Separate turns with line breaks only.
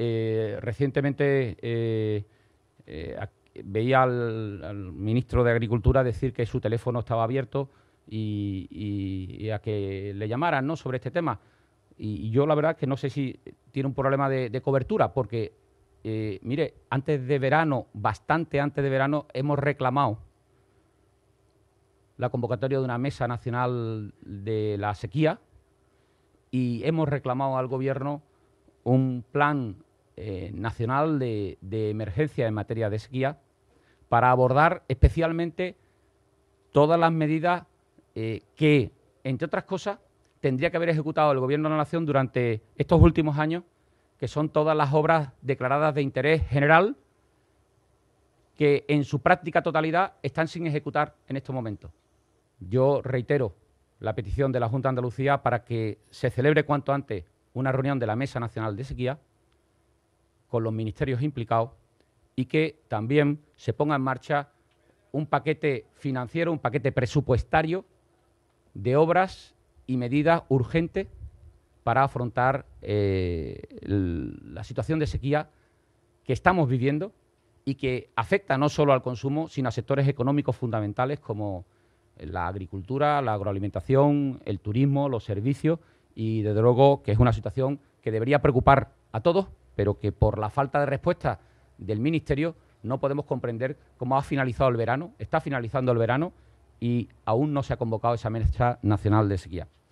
Eh, recientemente eh, eh, veía al, ministro de Agricultura decir que su teléfono estaba abierto y, a que le llamaran ¿no? sobre este tema. Y, yo la verdad que no sé si tiene un problema de, de cobertura, porque, mire, antes de verano, bastante antes de verano, hemos reclamado la convocatoria de una mesa nacional de la sequía y hemos reclamado al Gobierno un plan eh, nacional de, emergencia en materia de sequía para abordar especialmente todas las medidas eh, que, entre otras cosas, tendría que haber ejecutado el Gobierno de la Nación durante estos últimos años, que son todas las obras declaradas de interés general, que en su práctica totalidad están sin ejecutar en estos momentos. Yo reitero la petición de la Junta de Andalucía para que se celebre cuanto antes una reunión de la Mesa Nacional de Sequía con los ministerios implicados y que también se ponga en marcha un paquete financiero, un paquete presupuestario de obras y medidas urgentes para afrontar eh, la situación de sequía que estamos viviendo y que afecta no solo al consumo, sino a sectores económicos fundamentales como la agricultura, la agroalimentación, el turismo, los servicios y, desde luego, que es una situación que debería preocupar a todos pero que por la falta de respuesta del Ministerio no podemos comprender cómo ha finalizado el verano, está finalizando el verano y aún no se ha convocado esa mesa nacional de sequía.